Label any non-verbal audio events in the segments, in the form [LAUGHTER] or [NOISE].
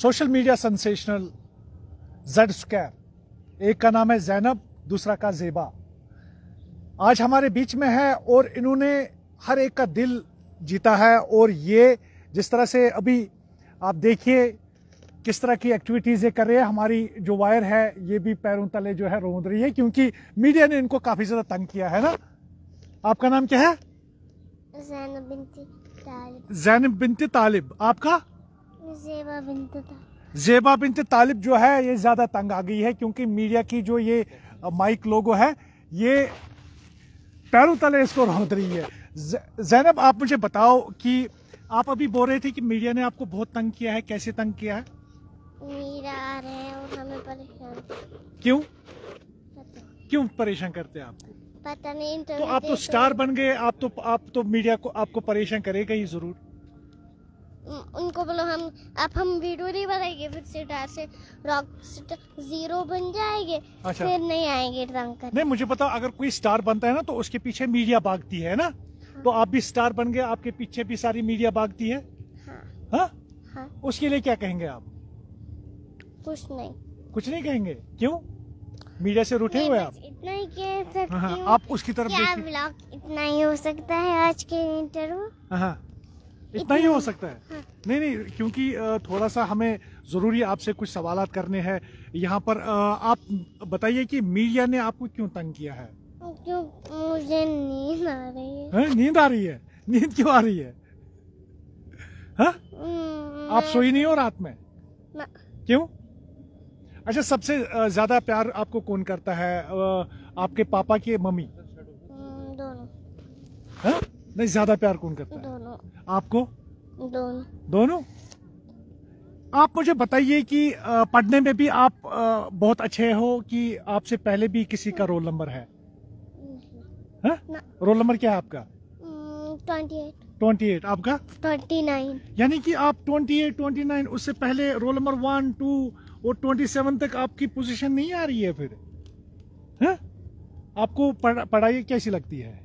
Social media sensational Z square एक का नाम है जैनब दूसरा का जेबा आज हमारे बीच में है और इन्होंने हर एक का दिल जीता है और ये जिस तरह से अभी आप देखिए किस तरह की एक्टिविटीज़ ये कर रहे हैं हमारी जो वायर है ये भी पैरों तले जो है रोंद रही है क्योंकि मीडिया ने इनको काफ़ी ज़्यादा तंग किया है ना आपका नाम क्या है जैनब बिनती तालिब जैनब बिनती तालिब आपका जेबा बिन तालिब जो है ये ज़्यादा तंग आ गई है क्योंकि मीडिया की जो ये माइक लोगो है ये पैरों तले इसको रौंद रही है जैनब आप मुझे बताओ कि आप अभी बोल रहे थे कि मीडिया ने आपको बहुत तंग किया है कैसे तंग किया है मीडिया आ रहे हैं और हमें परेशान क्यों क्यों परेशान करते हैं आपको पता नहीं तो आप तो स्टार बन गए आप तो आप तो मीडिया को आपको परेशान करेगा ही जरूर उनको बोलो हम अब हम वीडियो नहीं बनाएंगे फिर से सितार से रॉक जीरो बन जाएंगे अच्छा। फिर नहीं आएंगे रंग कर नहीं मुझे पता अगर कोई स्टार बनता है ना तो उसके पीछे मीडिया भागती है ना हाँ। तो आप भी स्टार बन गए आपके पीछे भी सारी मीडिया भागती है हाँ। हाँ? हाँ उसके लिए क्या कहेंगे आप कुछ नहीं कुछ नहीं कहेंगे क्यों मीडिया से रूठे हुए आप इतना ही कह सकते हाँ, हाँ आप उसकी तरफ क्या ब्लॉग इतना ही हो सकता है आज के इंटरव्यू इतना ही हो सकता है हाँ। नहीं नहीं क्योंकि थोड़ा सा हमें ज़रूरी आपसे कुछ सवाल करने हैं यहाँ पर आप बताइए कि मीडिया ने आपको क्यों तंग किया है मुझे नींद आ रही है नींद आ रही है नींद क्यों आ रही है हाँ? हम्म, आप सोई नहीं हो रात में क्यों अच्छा सबसे ज्यादा प्यार आपको कौन करता है आपके पापा की मम्मी हम्म, दोनों हाँ? नहीं ज्यादा प्यार कौन करता है दोनों आपको दोनों दोनों आप मुझे बताइए कि पढ़ने में भी आप बहुत अच्छे हो कि आपसे पहले भी किसी का रोल नंबर है रोल नंबर क्या है आपका ट्वेंटी एट आपका ट्वेंटी नाइन यानी कि आप ट्वेंटी एट ट्वेंटी नाइन उससे पहले रोल नंबर वन टू और ट्वेंटी सेवन तक आपकी पोजीशन नहीं आ रही है फिर है? आपको पढ़ाई कैसी लगती है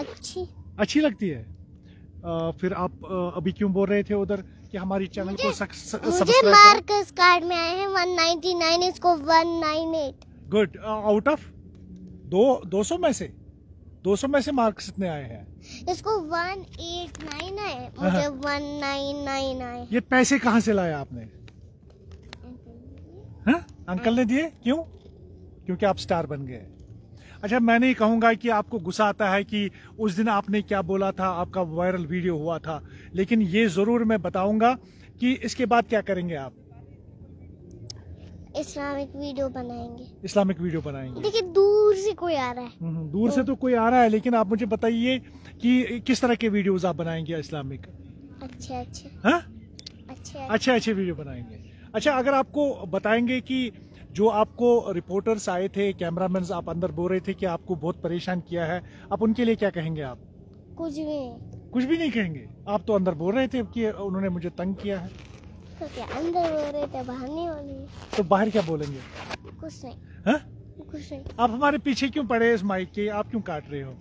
अच्छी अच्छी लगती है आ, फिर आप आ, अभी क्यों बोल रहे थे उधर कि हमारी चैनल को मुझे कार्ड में आए हैं 199 इसको 198 गुड आउट ऑफ दो 200 में से 200 में से मार्क्स इतने आए हैं इसको 189 हाँ, मुझे 199 हाँ। आए ये पैसे कहाँ से लाए आपने अंकल ने दिए हाँ? क्यों क्योंकि आप स्टार बन गए अच्छा मैं नहीं कहूँगा कि आपको गुस्सा आता है कि उस दिन आपने क्या बोला था आपका वायरल वीडियो हुआ था लेकिन ये ज़रूर मैं बताऊँगा कि इसके बाद क्या करेंगे आप इस्लामिक वीडियो बनाएंगे इस्लामिक वीडियो बनाएंगे देखिए दूर से कोई आ रहा है हम्म, हम्म, दूर से तो कोई आ रहा है लेकिन आप मुझे बताइए कि किस तरह के वीडियोस आप बनाएंगे इस्लामिक अच्छे अच्छे हाँ अच्छे अच्छे अच्छे वीडियो बनाएंगे अच्छा अगर आपको बताएंगे कि जो आपको रिपोर्टर्स आए थे कैमरामैन आप अंदर बोल रहे थे कि आपको बहुत परेशान किया है आप उनके लिए क्या कहेंगे आप कुछ भी कुछ भी नहीं कहेंगे आप तो अंदर बोल रहे थे कि उन्होंने मुझे तंग किया है तो क्या अंदर बोल रहे थे बाहर नहीं बोलेंगे तो बाहर क्या बोलेंगे कुछ नहीं हाँ? कुछ नहीं आप हमारे पीछे क्यों पड़े इस माइक के आप क्यों काट रहे हो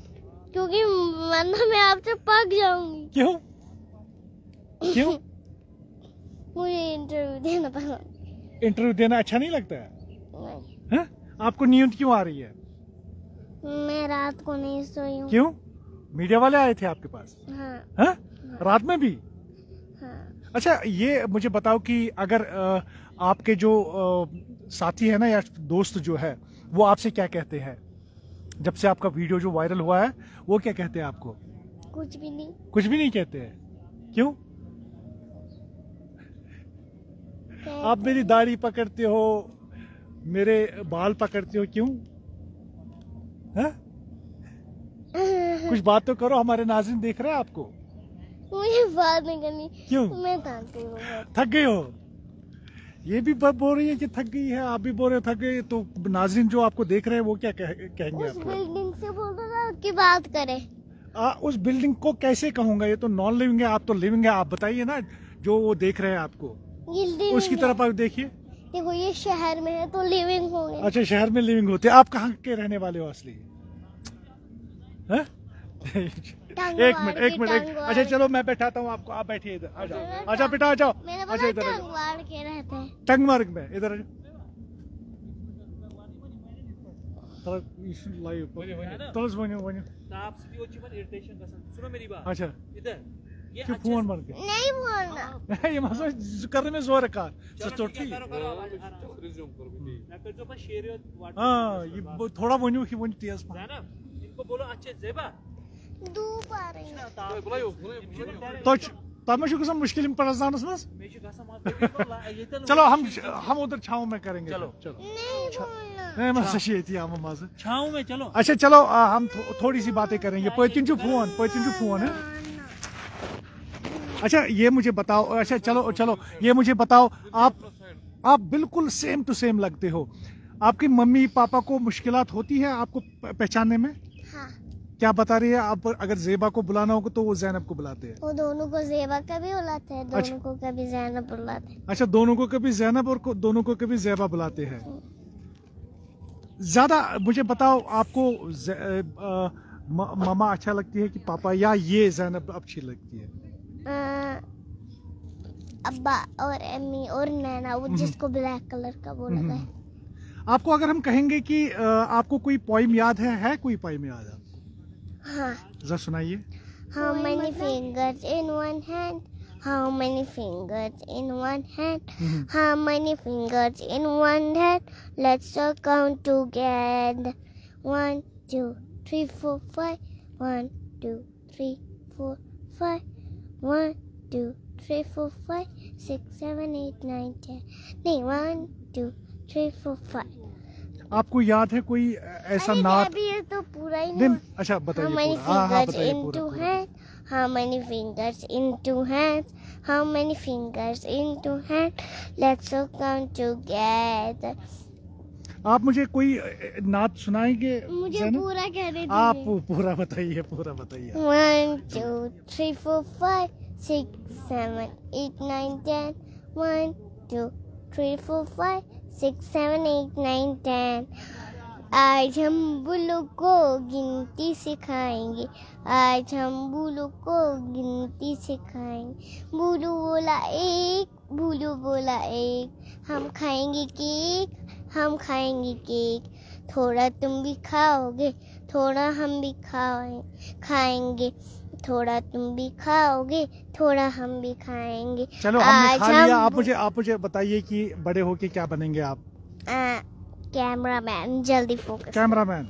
क्योंकि मन में आपसे पक जाऊंगी क्यों क्यों [LAUGHS] मुझे इंटरव्यू देना पड़ा इंटरव्यू देना अच्छा नहीं लगता है नहीं। आपको नींद क्यों आ रही है मैं रात को नहीं सोई हूँ क्यों मीडिया वाले आए थे आपके पास हाँ, हाँ? हाँ। रात में भी हाँ। अच्छा ये मुझे बताओ कि अगर आपके जो साथी है ना या दोस्त जो है वो आपसे क्या कहते हैं जब से आपका वीडियो जो वायरल हुआ है वो क्या कहते हैं आपको कुछ भी नहीं कुछ भी नहीं कहते हैं क्यों आप मेरी दाढ़ी पकड़ते हो मेरे बाल पकड़ते हो क्यों कुछ बात तो करो हमारे नाजिन देख रहे हैं आपको मुझे बात नहीं करनी क्यों मैं थक गई हो ये भी बोल रही है कि थक गई है आप भी बोल रहे हो थक गए तो नाजिन जो आपको देख रहे हैं वो क्या कह, कहेंगे उस बिल्डिंग से बोल रहा कि बात करें आ, उस बिल्डिंग को कैसे कहूंगा ये तो नॉन लिविंग है आप तो लिविंग है आप बताइए ना जो वो देख रहे हैं आपको उसकी तरफ आप देखिए देखो ये शहर में है तो लिविंग होंगे अच्छा शहर में लिविंग होते आप कहाँ के रहने वाले हो असली एक मिनट एक मिनट अच्छा चलो मैं बैठाता हूँ आपको आप बैठिए इधर आ जाओ अच्छा बेटा आ जाओ अच्छा इधर टंगमार्ग में इधर आ जाओ लाइव तलस वन वन अच्छा कि फोन बन कर नहीं बोलना ये मसला मतलब कर में जोर कार सो टोटी हां ये थोड़ा वणियो कि वण तेज पा इनको बोलो अच्छे तो तो में तो मुश्किल परजानस मस चलो हम हम उधर छाव में करेंगे चलो चलो नहीं मसा ये छाव में चलो अच्छा चलो हम थोड़ी सी बातें करेंगे हाँ, पतिन फोन पतिन फोन है अच्छा ये मुझे बताओ अच्छा चलो चलो ये मुझे बताओ आप आप बिल्कुल सेम टू सेम लगते हो आपकी मम्मी पापा को मुश्किल होती है आपको पहचानने में हाँ। क्या बता रही है आप अगर जेबा को बुलाना होगा तो वो जैनब को बुलाते हैं वो दोनों को जेबा कभी बुलाते हैं अच्छा। दोनों अच्छा, को कभी जैनब बुलाते हैं अच्छा दोनों को कभी जैनब और को, दोनों को कभी जेबा बुलाते हैं ज्यादा मुझे बताओ आपको ममा आ, म, मामा अच्छा लगती है कि पापा या ये जैनब अच्छी लगती है अब्बा और एमी और नैना वो जिसको ब्लैक कलर का वो लगा है आपको अगर हम कहेंगे कि आपको कोई पोइम याद है है कोई पोइम याद है हाँ जरा सुनाइए How many fingers in one hand? How many fingers in one hand? How many fingers in one hand? Let's all count together. One, two, three, four, five. One, two, three, four, five. 1, 2, 3, 4, 5, 6, 7, 8, 9, 10. नहीं 1, 2, 3, 4, 5. आपको याद है कोई ऐसा नाथ अभी ये तो पूरा ही नहीं अच्छा बताइए हाँ हाँ बताइए पूरा हैंड हाँ मैंने फिंगर्स इनटू हैंड हाँ मैंने fingers into hand let's all come together आप मुझे कोई नात सुनाएंगे मुझे पूरा कह रहे आप पूरा बताइए पूरा बताइए one two three four five six seven eight nine ten one two three four five six seven eight nine ten आज हम बुलू को गिनती सिखाएंगे आज हम बुलू को गिनती सिखाएंगे बुलू बोला एक बुलू बोला एक हम खाएंगे केक हम खाएंगे केक थोड़ा तुम भी खाओगे थोड़ा हम भी खाए खाएंगे थोड़ा तुम भी खाओगे थोड़ा हम भी खाएंगे चलो आज खा हम आप मुझे आप मुझे बताइए कि बड़े होके क्या बनेंगे आप कैमरा मैन जल्दी focus camera man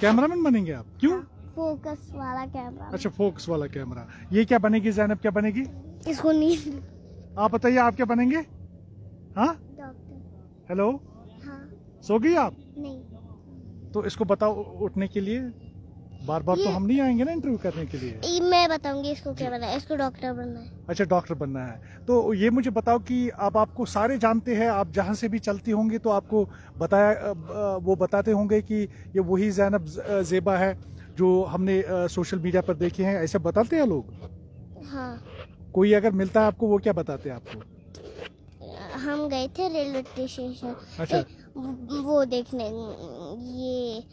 camera man बनेंगे आप क्यों फोकस हाँ, वाला कैमरा अच्छा फोकस वाला कैमरा ये क्या बनेगी जैनब क्या बनेगी इसको नींद आप बताइए आप क्या बनेंगे हाँ हेलो हाँ सो गई आप नहीं तो इसको बताओ उठने के लिए बार बार तो हम नहीं आएंगे ना इंटरव्यू करने के लिए मैं बताऊंगी इसको क्या बनना है इसको डॉक्टर बनना है अच्छा डॉक्टर बनना है तो ये मुझे बताओ कि अब आपको सारे जानते हैं आप जहाँ से भी चलती होंगी तो आपको बताया वो बताते होंगे कि ये वही जैनब जेबा है जो हमने सोशल मीडिया पर देखे हैं ऐसे बताते हैं लोग हाँ कोई अगर मिलता है आपको वो क्या बताते हैं आपको हम गए थे रेलवे स्टेशन अच्छा। वो देखने ये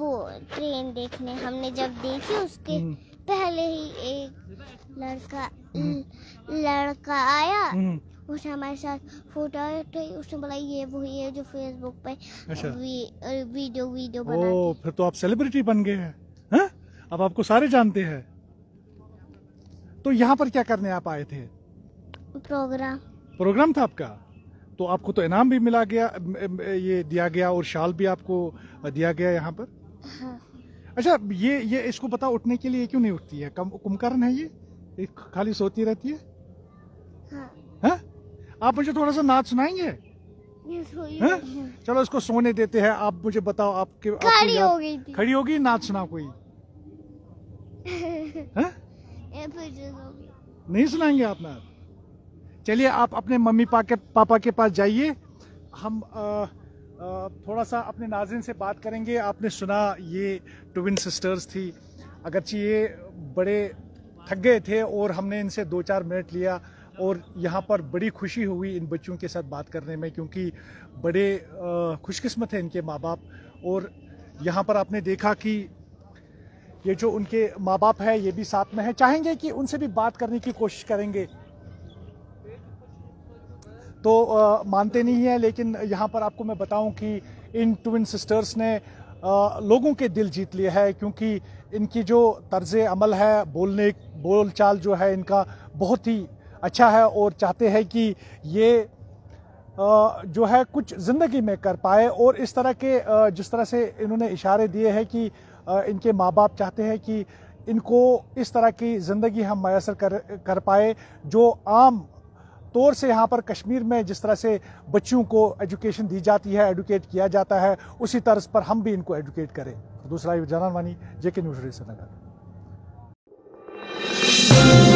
वो ट्रेन देखने हमने जब देखी उसके हम्म। पहले ही एक लड़का हम्म। लड़का आया हम्म। उसने हमारे साथ फोटो उठाई तो उसने बोला ये वो ये जो फेसबुक पे अच्छा। वी, वीडियो वीडियो बना ओ, फिर तो आप सेलिब्रिटी बन गए हैं अब आपको सारे जानते हैं तो यहाँ पर क्या करने आप आए थे प्रोग्राम प्रोग्राम था आपका तो आपको तो इनाम भी मिला गया ये दिया गया और शाल भी आपको दिया गया यहाँ पर हाँ। अच्छा ये ये इसको बताओ उठने के लिए क्यों नहीं उठती है कम कुमकरण है ये खाली सोती रहती है हाँ।, हाँ। आप मुझे थोड़ा सा नाच सुनाएंगे हाँ? चलो इसको सोने देते हैं आप मुझे बताओ आपके खड़ी हो गई थी खड़ी होगी नाच सुना कोई [LAUGHS] हाँ? नहीं सुनाएंगे आप नाच चलिए आप अपने मम्मी पा के पापा के पास जाइए हम आ, आ, थोड़ा सा अपने नाजिन से बात करेंगे आपने सुना ये ट्विन सिस्टर्स थी अगरचि ये बड़े थक गए थे और हमने इनसे दो चार मिनट लिया और यहाँ पर बड़ी खुशी हुई इन बच्चों के साथ बात करने में क्योंकि बड़े खुशकिस्मत हैं इनके माँ बाप और यहाँ पर आपने देखा कि ये जो उनके माँ बाप है ये भी साथ में है चाहेंगे कि उनसे भी बात करने की कोशिश करेंगे तो आ, मानते नहीं हैं लेकिन यहाँ पर आपको मैं बताऊँ कि इन ट्विन सिस्टर्स ने आ, लोगों के दिल जीत लिए है क्योंकि इनकी जो तर्ज अमल है बोलने बोल चाल जो है इनका बहुत ही अच्छा है और चाहते हैं कि ये जो है कुछ ज़िंदगी में कर पाए और इस तरह के जिस तरह से इन्होंने इशारे दिए हैं कि इनके माँ बाप चाहते हैं कि इनको इस तरह की ज़िंदगी हम मैसर कर कर पाए जो आम तौर से यहाँ पर कश्मीर में जिस तरह से बच्चियों को एजुकेशन दी जाती है एडुकेट किया जाता है उसी तर्ज पर हम भी इनको एडुकेट करें दूसरा जानवानी जे जेके न्यूज श्रीनगर